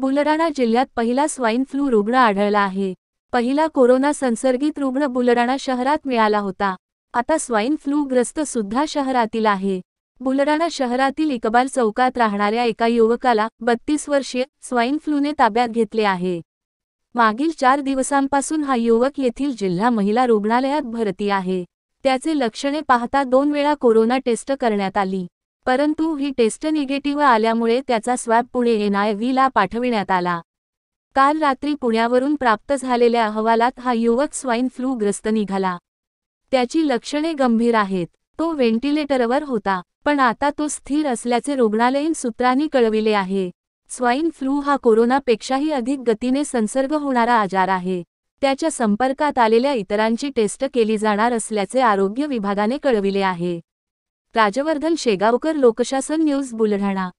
बुलडाणा जिल्ह्यात पहिला swine flu रुग्ण आढळला आहे पहिला कोरोना संसर्गित रुग्ण बुलडाणा शहरात मिळाला होता आता स्वाईन ग्रस्त सुद्धा शहरातील आहे बुलडाणा शहरातील इकबाल चौकात राहणाऱ्या एका युवकाला बत्तीस वर्षीय स्वाईन फ्लूने ताब्यात घेतले आहे मागील चार दिवसांपासून हा युवक येथील जिल्हा महिला रुग्णालयात भरती आहे त्याचे लक्षणे पाहता दोन वेळा कोरोना टेस्ट करण्यात आली परंतु ही टेस्ट निगेटिव्ह आल्यामुळे त्याचा स्वॅब पुणे ला पाठविण्यात आला काल रात्री पुण्यावरून प्राप्त झालेल्या अहवालात हा युवक स्वाईन फ्लू ग्रस्त निघाला त्याची लक्षणे गंभीर आहेत तो व्हेंटिलेटरवर होता पण आता तो स्थिर असल्याचे रुग्णालयीन सूत्रांनी कळविले आहे स्वाईन फ्लू हा कोरोनापेक्षाही अधिक गतीने संसर्ग होणारा आजार आहे त्याच्या संपर्कात आलेल्या इतरांची टेस्ट केली जाणार असल्याचे आरोग्य विभागाने कळविले आहे राजवर्धन शेगावकर लोकशासन न्यूज बुलढाणा